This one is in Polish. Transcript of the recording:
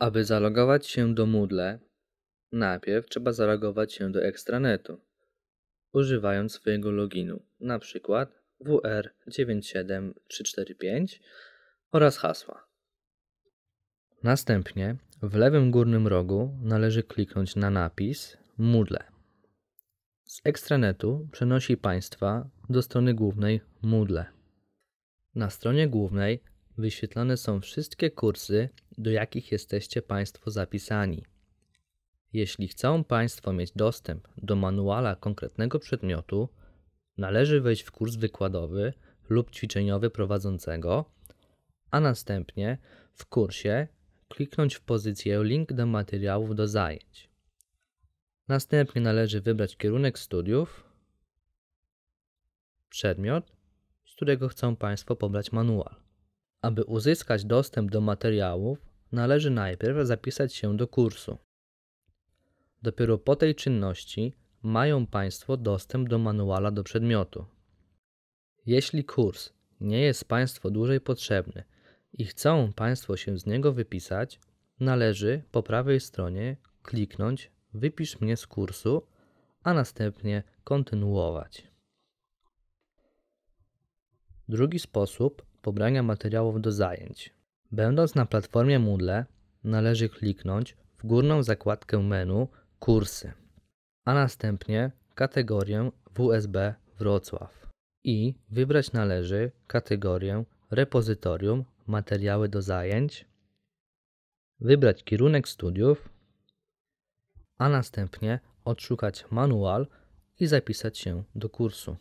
Aby zalogować się do Moodle, najpierw trzeba zalogować się do ekstranetu, używając swojego loginu, np. WR97345 oraz hasła. Następnie w lewym górnym rogu należy kliknąć na napis Moodle. Z ekstranetu przenosi Państwa do strony głównej Moodle. Na stronie głównej wyświetlane są wszystkie kursy, do jakich jesteście Państwo zapisani. Jeśli chcą Państwo mieć dostęp do manuala konkretnego przedmiotu, należy wejść w kurs wykładowy lub ćwiczeniowy prowadzącego, a następnie w kursie kliknąć w pozycję Link do materiałów do zajęć. Następnie należy wybrać kierunek studiów, przedmiot, z którego chcą Państwo pobrać manual. Aby uzyskać dostęp do materiałów, należy najpierw zapisać się do kursu. Dopiero po tej czynności mają Państwo dostęp do manuala do przedmiotu. Jeśli kurs nie jest Państwu dłużej potrzebny i chcą Państwo się z niego wypisać, należy po prawej stronie kliknąć wypisz mnie z kursu, a następnie kontynuować. Drugi sposób pobrania materiałów do zajęć. Będąc na platformie Moodle, należy kliknąć w górną zakładkę menu Kursy, a następnie kategorię WSB Wrocław i wybrać należy kategorię Repozytorium Materiały do zajęć, wybrać kierunek studiów a następnie odszukać manual i zapisać się do kursu.